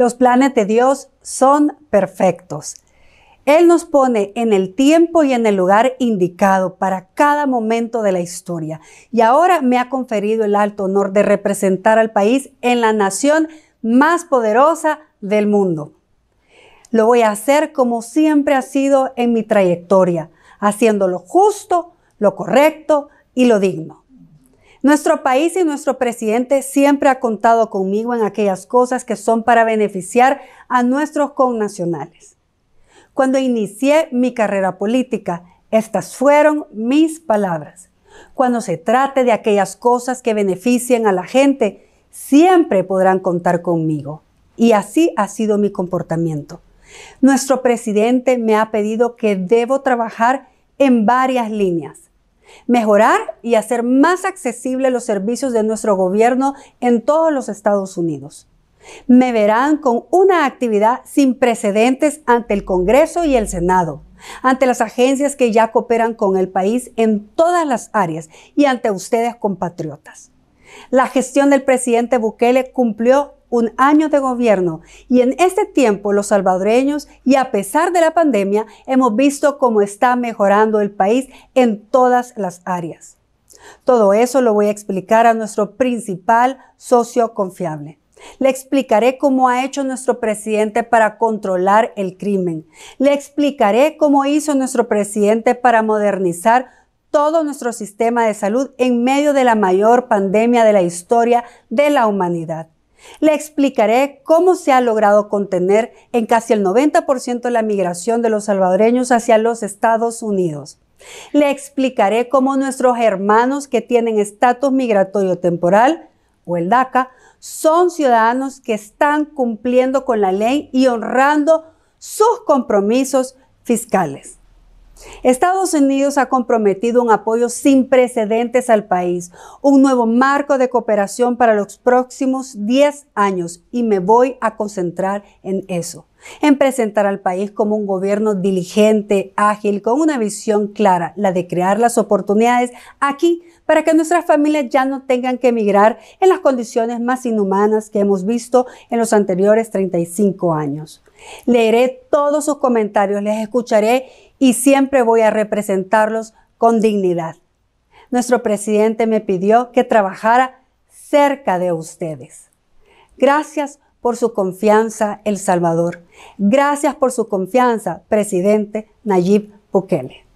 Los planes de Dios son perfectos. Él nos pone en el tiempo y en el lugar indicado para cada momento de la historia. Y ahora me ha conferido el alto honor de representar al país en la nación más poderosa del mundo. Lo voy a hacer como siempre ha sido en mi trayectoria, haciendo lo justo, lo correcto y lo digno. Nuestro país y nuestro presidente siempre ha contado conmigo en aquellas cosas que son para beneficiar a nuestros connacionales. Cuando inicié mi carrera política, estas fueron mis palabras. Cuando se trate de aquellas cosas que beneficien a la gente, siempre podrán contar conmigo. Y así ha sido mi comportamiento. Nuestro presidente me ha pedido que debo trabajar en varias líneas mejorar y hacer más accesibles los servicios de nuestro gobierno en todos los Estados Unidos. Me verán con una actividad sin precedentes ante el Congreso y el Senado, ante las agencias que ya cooperan con el país en todas las áreas y ante ustedes compatriotas. La gestión del presidente Bukele cumplió un año de gobierno y en este tiempo los salvadoreños y a pesar de la pandemia hemos visto cómo está mejorando el país en todas las áreas. Todo eso lo voy a explicar a nuestro principal socio confiable. Le explicaré cómo ha hecho nuestro presidente para controlar el crimen. Le explicaré cómo hizo nuestro presidente para modernizar todo nuestro sistema de salud en medio de la mayor pandemia de la historia de la humanidad. Le explicaré cómo se ha logrado contener en casi el 90% la migración de los salvadoreños hacia los Estados Unidos. Le explicaré cómo nuestros hermanos que tienen estatus migratorio temporal o el DACA son ciudadanos que están cumpliendo con la ley y honrando sus compromisos fiscales. Estados Unidos ha comprometido un apoyo sin precedentes al país, un nuevo marco de cooperación para los próximos 10 años y me voy a concentrar en eso, en presentar al país como un gobierno diligente, ágil, con una visión clara, la de crear las oportunidades aquí para que nuestras familias ya no tengan que emigrar en las condiciones más inhumanas que hemos visto en los anteriores 35 años. Leeré todos sus comentarios, les escucharé y siempre voy a representarlos con dignidad. Nuestro presidente me pidió que trabajara cerca de ustedes. Gracias por su confianza, El Salvador. Gracias por su confianza, presidente Nayib Bukele.